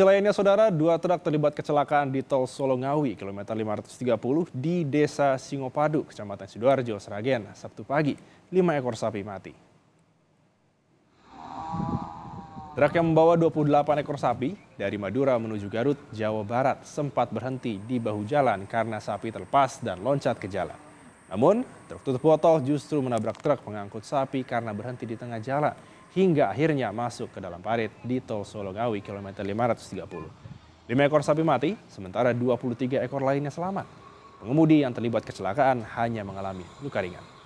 Informasi lainnya, Saudara, dua truk terlibat kecelakaan di tol Solongawi, kilometer 530 di Desa Singopadu, Kecamatan Sidoarjo, Seragen, Sabtu pagi. Lima ekor sapi mati. Truk yang membawa 28 ekor sapi dari Madura menuju Garut, Jawa Barat sempat berhenti di bahu jalan karena sapi terlepas dan loncat ke jalan. Namun, truk tutup botol justru menabrak truk pengangkut sapi karena berhenti di tengah jalan hingga akhirnya masuk ke dalam parit di tol Solo-Gawi kilometer 530. 5 ekor sapi mati, sementara 23 ekor lainnya selamat. Pengemudi yang terlibat kecelakaan hanya mengalami luka ringan.